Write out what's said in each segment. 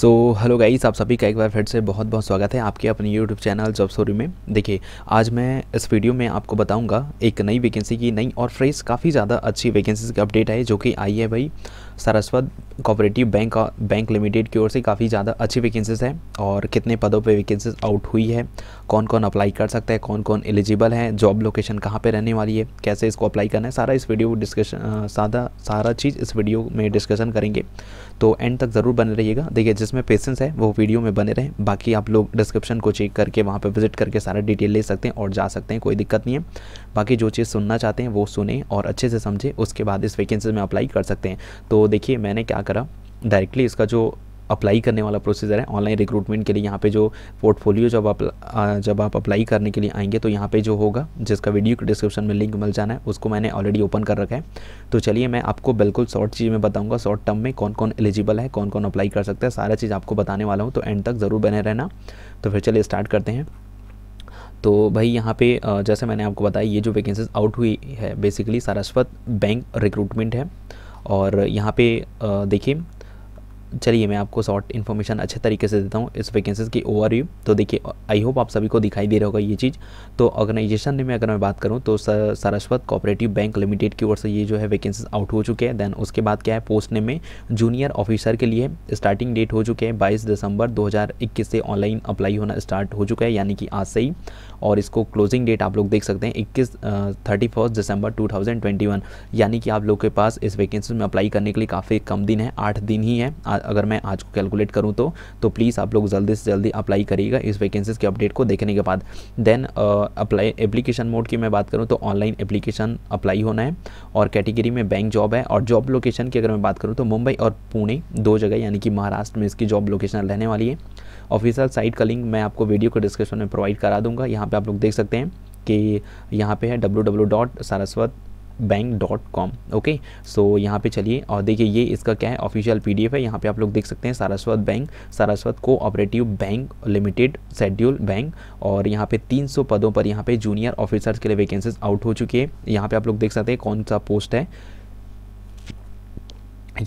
so hello guys आप सभी का एक बार फिर से बहुत बहुत स्वागत है आपके अपने यूट्यूब चैनल जॉब सोरी में देखिए आज मैं इस वीडियो में आपको बताऊंगा एक नई वैकेंसी की नई और फ्रेश काफ़ी ज़्यादा अच्छी वैकेंसीज की अपडेट है जो कि आई है भाई Saraswat cooperative bank bank limited की ओर से काफ़ी ज़्यादा अच्छी वैकेंसीज हैं और कितने पदों पे वैकेंसीज आउट हुई है कौन कौन अप्लाई कर सकता है कौन कौन एलिजिबल है जॉब लोकेशन कहाँ पे रहने वाली है कैसे इसको अप्लाई करना है सारा इस वीडियो डिस्कशन सादा सारा चीज़ इस वीडियो में डिस्कशन करेंगे तो एंड तक ज़रूर बने रहिएगा देखिए जिसमें पेशेंस है वो वीडियो में बने रहें बाकी आप लोग डिस्क्रिप्शन को चेक करके वहाँ पर विजिट करके सारा डिटेल ले सकते हैं और जा सकते हैं कोई दिक्कत नहीं है बाकी जो चीज़ सुनना चाहते हैं वो सुने और अच्छे से समझें उसके बाद इस वैकेंसी में अप्लाई कर सकते हैं तो देखिए मैंने क्या करा डायरेक्टली इसका जो अप्लाई करने वाला प्रोसीजर है ऑनलाइन रिक्रूटमेंट के लिए यहाँ पे जो पोर्टफोलियो जब आप जब आप अप्लाई करने के लिए आएंगे तो यहाँ पे जो होगा जिसका वीडियो डिस्क्रिप्शन में लिंक मिल जाना है उसको मैंने ऑलरेडी ओपन कर रखा है तो चलिए मैं आपको बिल्कुल शॉर्ट चीज़ में बताऊँगा शॉर्ट टर्म में कौन कौन एलिजिबल है कौन कौन अप्लाई कर सकता है सारा चीज़ आपको बताने वाला हूँ तो एंड तक ज़रूर बने रहना तो फिर चलिए स्टार्ट करते हैं तो भाई यहाँ पे जैसे मैंने आपको बताया ये जो वैकेंसीज आउट हुई है बेसिकली सारस्वत बैंक रिक्रूटमेंट है और यहाँ पे देखिए चलिए मैं आपको शॉर्ट इन्फॉर्मेशन अच्छे तरीके से देता हूँ इस वैकेंसीज की ओवर तो देखिए आई होप आप सभी को दिखाई दे रहा होगा ये चीज़ तो ऑर्गेनाइजेशन में अगर मैं बात करूँ तो सरस्वत कोऑपरेटिव बैंक लिमिटेड की ओर से ये जो है वैकेंसीज आउट हो चुके हैं देन उसके बाद क्या है पोस्ट नेम में जूनियर ऑफिसर के लिए स्टार्टिंग डेट हो चुके हैं बाईस दिसंबर दो से ऑनलाइन अप्लाई होना स्टार्ट हो चुका है यानी कि आज से ही और इसको क्लोजिंग डेट आप लोग देख सकते हैं इक्कीस थर्टी फर्स्ट दिसंबर टू यानी कि आप लोग के पास इस वैकेंसी में अप्लाई करने के लिए काफ़ी कम दिन है आठ दिन ही है अगर मैं आज को कैलकुलेट करूँ तो तो प्लीज़ आप लोग जल्दी से जल्दी अप्लाई करिएगा इस वैकेंसीज के अपडेट को देखने के बाद देन अप्लाई एप्लीकेशन मोड की मैं बात करूँ तो ऑनलाइन एप्लीकेशन अप्लाई होना है और कैटेगरी में बैंक जॉब है और जॉब लोकेशन की अगर मैं बात करूँ तो मुंबई और पुणे दो जगह यानी कि महाराष्ट्र में इसकी जॉब लोकेशन रहने वाली है ऑफिशियल साइट का लिंक मैं आपको वीडियो को डिस्क्रिप्शन में प्रोवाइड करा दूंगा यहाँ पे आप लोग देख सकते हैं कि यहाँ पे है W W dot Saraswat bank dot com okay so यहाँ पे चलिए और देखिए ये इसका क्या है ऑफिशियल पी है यहाँ पे आप लोग देख सकते हैं Saraswat bank Saraswat cooperative bank limited schedule bank और यहाँ पे 300 पदों पर यहाँ पे जूनियर ऑफिसर्स के लिए वैकेंसीज आउट हो चुकी है यहाँ पे आप लोग देख सकते हैं कौन सा पोस्ट है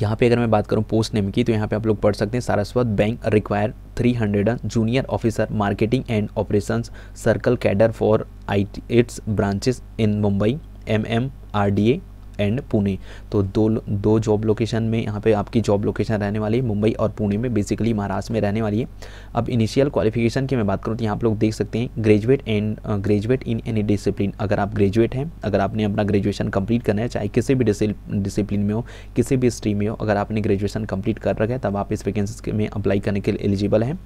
यहाँ पे अगर मैं बात करूँ पोस्ट नेम की तो यहाँ पे आप लोग पढ़ सकते हैं Saraswat bank require 300 junior officer marketing and operations circle cadre for I its branches in Mumbai M M D and Pune तो दो दो जॉब लोकेशन में यहाँ पे आपकी जॉब लोकेशन रहने वाली है मुंबई और पुणे में बेसिकली महाराष्ट्र में रहने वाली है अब इनिशियल क्वालिफिकेशन की मैं बात करूँ तो यहाँ आप लोग देख सकते हैं graduate and graduate in any discipline अगर आप ग्रेजुएट हैं अगर आपने अपना ग्रेजुएशन कम्प्लीट करना है चाहे किसी भी डिसिप्लिन में हो किसी भी स्ट्रीम में हो अगर आपने ग्रेजुएशन कम्प्लीट कर रखा है तब आप इस वैकेंसी में अप्लाई करने के लिए एलिजिबल हैं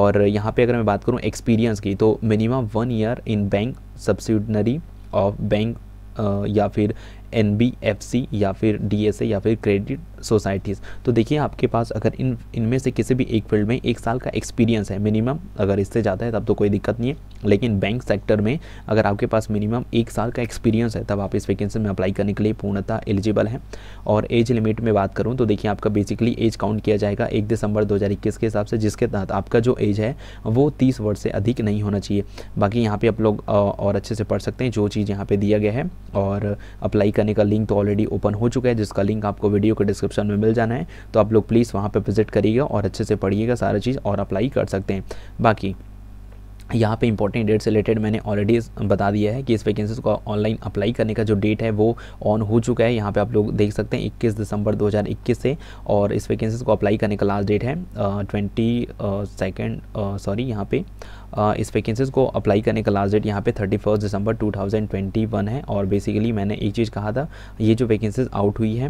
और यहाँ पर अगर मैं बात करूँ एक्सपीरियंस की तो minimum one year in bank subsidiary of bank या फिर एन या फिर डी या फिर क्रेडिट सोसाइटीज़ तो देखिए आपके पास अगर इन इनमें से किसी भी एक फील्ड में एक साल का एक्सपीरियंस है मिनिमम अगर इससे ज़्यादा है तब तो कोई दिक्कत नहीं है लेकिन बैंक सेक्टर में अगर आपके पास मिनिमम एक साल का एक्सपीरियंस है तब आप इस वैकेंसी में अप्लाई करने के लिए पूर्णतः एलिजिबल हैं और एज लिमिट में बात करूँ तो देखिए आपका बेसिकली एज काउंट किया जाएगा एक दिसंबर दो के हिसाब से जिसके तहत आपका जो एज है वो तीस वर्ष से अधिक नहीं होना चाहिए बाकी यहाँ पर आप लोग और अच्छे से पढ़ सकते हैं जो चीज़ यहाँ पर दिया गया है और अप्लाई करने करने का लिंक तो ऑलरेडी ओपन हो चुका है जिसका लिंक आपको वीडियो के डिस्क्रिप्शन में मिल जाना है तो आप लोग प्लीज़ वहाँ पर विजिट करिएगा और अच्छे से पढ़िएगा सारा चीज़ और अप्लाई कर सकते हैं बाकी यहाँ पे इंपॉर्टेंट डेट से रिलेटेड मैंने ऑलरेडी बता दिया है कि इस वैकेंसीज को ऑनलाइन अप्लाई करने का जो डेट है वो ऑन हो चुका है यहाँ पे आप लोग देख सकते हैं 21 दिसंबर 2021 से और इस वैकेंसीज को अप्लाई करने का लास्ट डेट है ट्वेंटी सेकेंड सॉरी यहाँ पे Uh, इस वैकेंसीज को अप्लाई करने का लास्ट डेट यहाँ पे thirty first December two thousand twenty one है और बेसिकली मैंने एक चीज़ कहा था ये जो वैकेंसीज आउट हुई है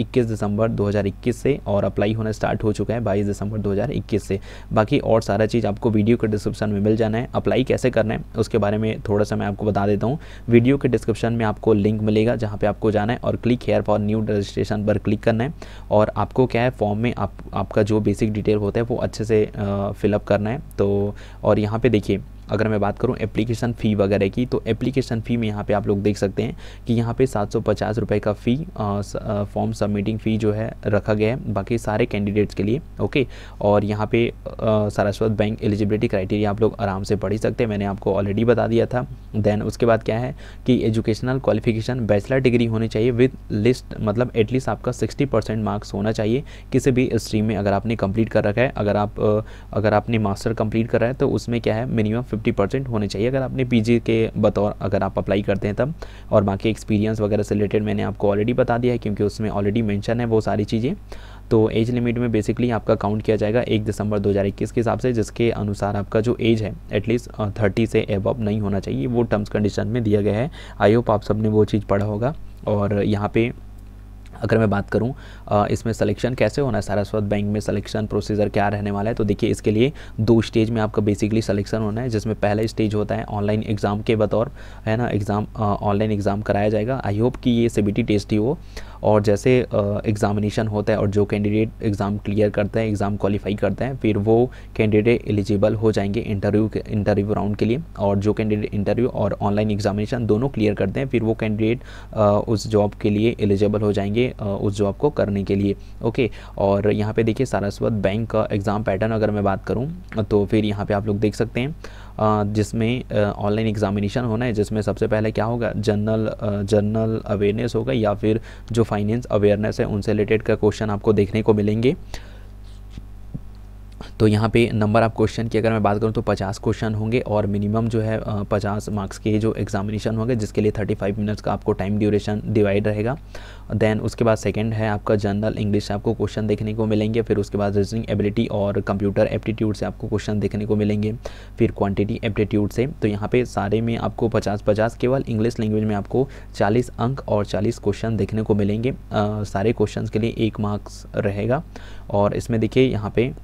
इक्कीस दिसंबर दो हज़ार इक्कीस से और अप्लाई होना स्टार्ट हो चुका है बाईस दिसंबर दो हज़ार इक्कीस से बाकी और सारा चीज़ आपको वीडियो के डिस्क्रिप्शन में मिल जाना है अप्लाई कैसे करना है उसके बारे में थोड़ा सा मैं आपको बता देता हूँ वीडियो के डिस्क्रिप्शन में आपको लिंक मिलेगा जहाँ पर आपको जाना है और click here for new registration पर क्लिक करना है और आपको क्या है फॉर्म में आप आपका जो बेसिक डिटेल होता है वो अच्छे से फिलअप करना है तो और यहाँ पर देखिए अगर मैं बात करूँ एप्लीकेशन फ़ी वगैरह की तो एप्लीकेशन फ़ी में यहाँ पे आप लोग देख सकते हैं कि यहाँ पे सात सौ का फ़ी फॉर्म सबमिटिंग फ़ी जो है रखा गया है बाकी सारे कैंडिडेट्स के लिए ओके और यहाँ पे सरस्वत बैंक एलिजिबिलिटी क्राइटेरिया आप लोग आराम से पढ़ ही सकते हैं मैंने आपको ऑलरेडी बता दिया था देन उसके बाद क्या है कि एजुकेशनल क्वालिफिकेशन बैचलर डिग्री होनी चाहिए विद लिस्ट मतलब एटलीस्ट आपका सिक्सटी मार्क्स होना चाहिए किसी भी स्ट्रीम में अगर आपने कम्प्लीट कर रखा है अगर आप अगर आपने मास्टर कर करा है तो उसमें क्या है मिनिमम फिफ्टी परसेंट होने चाहिए अगर आपने पी के बतौर अगर आप अप्लाई करते हैं तब और बाकी एक्सपीरियंस वगैरह से रिलेटेड मैंने आपको ऑलरेडी बता दिया है क्योंकि उसमें ऑलरेडी मैंशन है वो सारी चीज़ें तो एज लिमिट में बेसिकली आपका काउंट किया जाएगा एक दिसंबर 2021 के हिसाब से जिसके अनुसार आपका जो एज है एटलीस्ट थर्टी से एबव नहीं होना चाहिए वो टर्म्स कंडीशन में दिया गया है आई होप आप सब ने वो चीज़ पढ़ा होगा और यहाँ पे अगर मैं बात करूं इसमें सिलेक्शन कैसे होना है सारस्वत बैंक में सिलेक्शन प्रोसीजर क्या रहने वाला है तो देखिए इसके लिए दो स्टेज में आपका बेसिकली सिलेक्शन होना है जिसमें पहला स्टेज होता है ऑनलाइन एग्ज़ाम के बतौर है ना एग्ज़ाम ऑनलाइन एग्ज़ाम कराया जाएगा आई होप कि ये सी टेस्ट ही हो और जैसे एग्ज़ामिनेशन होता है और जो कैंडिडेट एग्ज़ाम क्लियर करते हैं एग्ज़ाम क्वालिफाई करते हैं फिर वो कैंडिडेट एलिजिबल हो जाएंगे इंटरव्यू इंटरव्यू राउंड के लिए और जो कैंडिडेट इंटरव्यू और ऑनलाइन एग्ज़ामिनेशन दोनों क्लियर करते हैं फिर वो कैंडिडेट उस जॉब के लिए एलिजिबल हो जाएंगे उस जॉब को करने के लिए ओके और यहाँ पे देखिए सारस्वत बैंक का एग्ज़ाम पैटर्न अगर मैं बात करूँ तो फिर यहाँ पे आप लोग देख सकते हैं जिसमें ऑनलाइन एग्जामिनेशन होना है जिसमें सबसे पहले क्या होगा जनरल जनरल अवेयरनेस होगा या फिर जो फाइनेंस अवेयरनेस है उनसे रिलेटेड का क्वेश्चन आपको देखने को मिलेंगे तो यहाँ पे नंबर ऑफ़ क्वेश्चन की अगर मैं बात करूँ तो पचास क्वेश्चन होंगे और मिनिमम जो है पचास मार्क्स के जो एग्जामिनेशन होंगे जिसके लिए थर्टी फाइव मिनट्स का आपको टाइम ड्यूरेशन डिवाइड रहेगा देन उसके बाद सेकेंड है आपका जनरल इंग्लिश आपको क्वेश्चन देखने को मिलेंगे फिर उसके बाद रीजनिंग एबिलिटी और कंप्यूटर एप्टीट्यूड से आपको क्वेश्चन देखने को मिलेंगे फिर क्वांटिटी एप्टीट्यूड से तो यहाँ पे सारे में आपको पचास पचास केवल इंग्लिश लैंग्वेज में आपको चालीस अंक और चालीस क्वेश्चन देखने को मिलेंगे आ, सारे क्वेश्चन के लिए एक मार्क्स रहेगा और इसमें देखिए यहाँ पर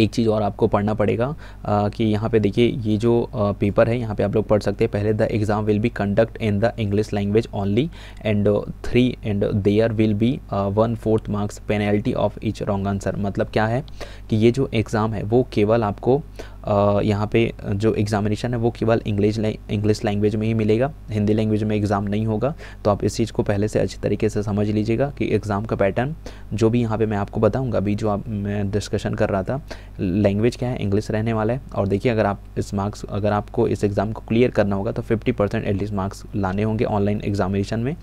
एक चीज़ और आपको पढ़ना पड़ेगा आ, कि यहाँ पे देखिए ये जो आ, पेपर है यहाँ पे आप लोग पढ़ सकते हैं पहले the exam will be conduct in the English language only and three and there will be one fourth marks penalty of each wrong answer मतलब क्या है कि ये जो एग्ज़ाम है वो केवल आपको यहाँ पे जो एग्ज़ामिनेशन है वो केवल इंग्लिश इंग्लिश लैंग्वेज में ही मिलेगा हिंदी लैंग्वेज में एग्ज़ाम नहीं होगा तो आप इस चीज़ को पहले से अच्छी तरीके से समझ लीजिएगा कि एग्ज़ाम का पैटर्न जो भी यहाँ पर मैं आपको बताऊँगा अभी जो आप मैं डिस्कशन कर रहा था लैंग्वेज क्या है इंग्लिश रहने वाला है और देखिए अगर आप इस मार्क्स अगर आपको इस एग्ज़ाम को क्लियर करना होगा तो फिफ्टी परसेंट एटलीस्ट मार्क्स लाने होंगे ऑनलाइन एग्जामिनेशन में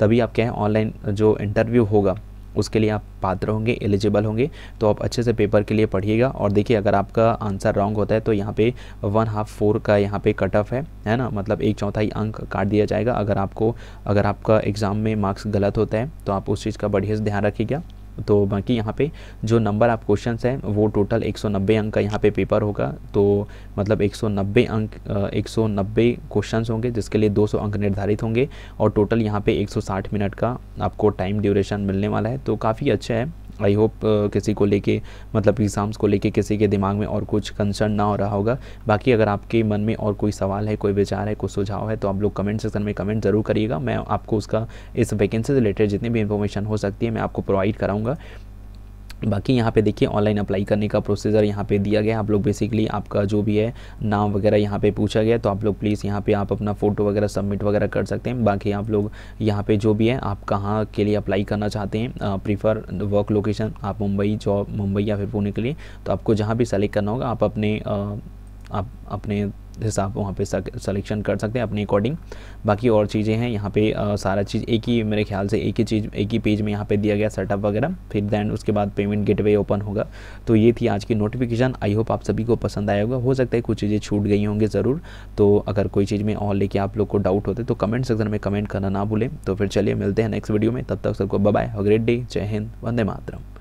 तभी आप क्या है ऑनलाइन जो इंटरव्यू होगा उसके लिए आप पात्र होंगे एलिजिबल होंगे तो आप अच्छे से पेपर के लिए पढ़िएगा और देखिए अगर आपका आंसर रॉन्ग होता है तो यहाँ पे वन हाफ फोर का यहाँ पे कट ऑफ है है ना मतलब एक चौथाई अंक काट दिया जाएगा अगर आपको अगर आपका एग्ज़ाम में मार्क्स गलत होता है तो आप उस चीज़ का बढ़िया से ध्यान रखिएगा तो बाकी यहाँ पे जो नंबर आप क्वेश्चन हैं वो टोटल 190 अंक का यहाँ पे पेपर होगा तो मतलब 190 अंक 190 क्वेश्चंस होंगे जिसके लिए 200 अंक निर्धारित होंगे और टोटल यहाँ पे 160 मिनट का आपको टाइम ड्यूरेशन मिलने वाला है तो काफ़ी अच्छा है आई होप uh, किसी को लेके मतलब एग्ज़ाम्स को लेके किसी के दिमाग में और कुछ कंसर्न ना हो रहा होगा बाकी अगर आपके मन में और कोई सवाल है कोई विचार है कोई सुझाव है तो आप लोग कमेंट सेक्शन में कमेंट ज़रूर करिएगा मैं आपको उसका इस वैकेंसी से रिलेटेड जितनी भी इन्फॉर्मेशन हो सकती है मैं आपको प्रोवाइड कराऊंगा बाकी यहाँ पे देखिए ऑनलाइन अप्लाई करने का प्रोसीजर यहाँ पे दिया गया आप लोग बेसिकली आपका जो भी है नाम वगैरह यहाँ पे पूछा गया तो आप लोग प्लीज़ यहाँ पे आप अपना फ़ोटो वगैरह सबमिट वगैरह कर सकते हैं बाकी आप लोग यहाँ पे जो भी है आप कहाँ के लिए अप्लाई करना चाहते हैं प्रीफर वर्क लोकेशन आप मुंबई जॉब मुंबई या फिर पुणे के लिए तो आपको जहाँ भी सेलेक्ट करना होगा आप अपने आ, आप अपने जैसे आप वहाँ पे सिलेक्शन कर सकते हैं अपने अकॉर्डिंग बाकी और चीज़ें हैं यहाँ पे आ, सारा चीज़ एक ही मेरे ख्याल से एक ही चीज़ एक ही पेज में यहाँ पे दिया गया सेटअप वगैरह फिर दैन उसके बाद पेमेंट गेटवे ओपन होगा तो ये थी आज की नोटिफिकेशन आई होप आप सभी को पसंद आया होगा हो सकता है कुछ चीज़ें छूट गई होंगी ज़रूर तो अगर कोई चीज़ में और लेके आप लोग को डाउट होते तो कमेंट सेक्शन में कमेंट करना ना भूलें तो फिर चलिए मिलते हैं नेक्स्ट वीडियो में तब तक सबको बाय ग्रेट डे जय हिंद वंदे मातरम